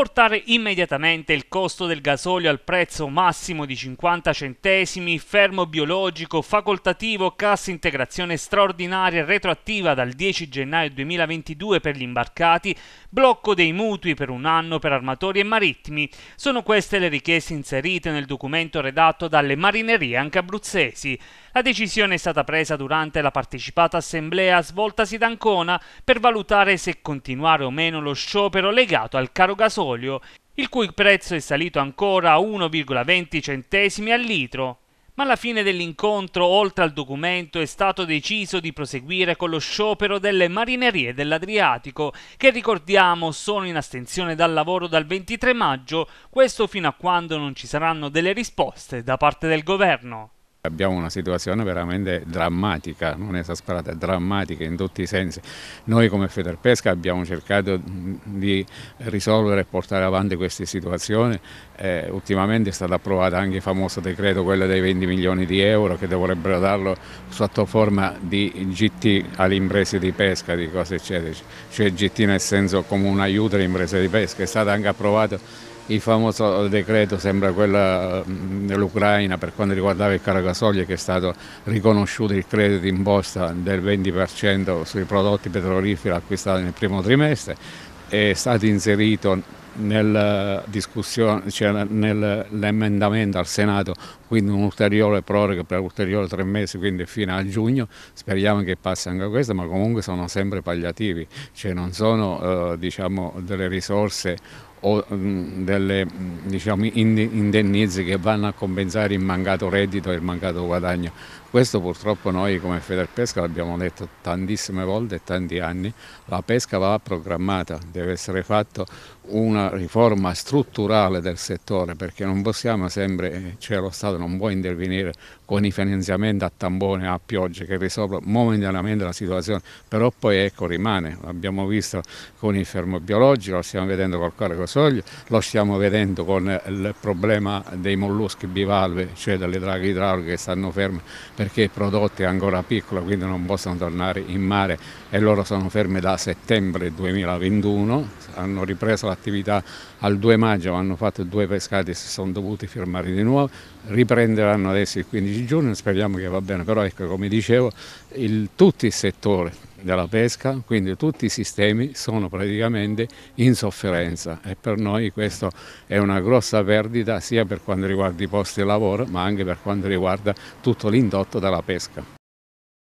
portare immediatamente il costo del gasolio al prezzo massimo di 50 centesimi, fermo biologico, facoltativo, cassa integrazione straordinaria retroattiva dal 10 gennaio 2022 per gli imbarcati, blocco dei mutui per un anno per armatori e marittimi. Sono queste le richieste inserite nel documento redatto dalle marinerie anche abruzzesi. La decisione è stata presa durante la partecipata assemblea svoltasi ad Ancona per valutare se continuare o meno lo sciopero legato al caro gasolio gasolio, il cui prezzo è salito ancora a 1,20 centesimi al litro. Ma alla fine dell'incontro, oltre al documento, è stato deciso di proseguire con lo sciopero delle marinerie dell'Adriatico, che ricordiamo sono in astensione dal lavoro dal 23 maggio, questo fino a quando non ci saranno delle risposte da parte del governo. Abbiamo una situazione veramente drammatica, non esasperata, drammatica in tutti i sensi. Noi come Federpesca abbiamo cercato di risolvere e portare avanti queste situazioni. Eh, ultimamente è stato approvato anche il famoso decreto, quello dei 20 milioni di euro che dovrebbero darlo sotto forma di GT alle imprese di pesca, di cose eccetera. Cioè GT nel senso come un aiuto alle imprese di pesca. È stato anche approvato il famoso decreto sembra quello mm, dell'Ucraina per quanto riguardava il caro che è stato riconosciuto il credito imposta del 20% sui prodotti petroliferi acquistati nel primo trimestre, è stato inserito nel eh, cioè nell'emendamento al Senato, quindi un'ulteriore proroga per ulteriori tre mesi, quindi fino a giugno, speriamo che passi anche questo, ma comunque sono sempre palliativi, cioè non sono eh, diciamo, delle risorse o mh, mm, delle mm, diciamo, indennizi che vanno a compensare il mancato reddito e il mancato guadagno. Questo purtroppo noi come Federpesca l'abbiamo detto tantissime volte e tanti anni, la pesca va programmata, deve essere fatta una riforma strutturale del settore perché non possiamo sempre, eh, cioè lo Stato non può intervenire con i finanziamenti a tambone a pioggia che risolvono momentaneamente la situazione, però poi ecco rimane, l'abbiamo visto con il fermo biologico, lo stiamo vedendo col caricosoglio, lo stiamo vedendo con il problema dei molluschi bivalve, cioè delle draghe idrauliche che stanno ferme perché i prodotti è ancora piccoli quindi non possono tornare in mare e loro sono ferme da settembre 2021, hanno ripreso l'attività al 2 maggio hanno fatto due pescati e si sono dovuti firmare di nuovo, riprenderanno adesso il 15 giugno, speriamo che va bene, però ecco come dicevo il, tutti i settori della pesca, quindi tutti i sistemi sono praticamente in sofferenza e per noi questa è una grossa perdita sia per quanto riguarda i posti di lavoro ma anche per quanto riguarda tutto l'indotto della pesca.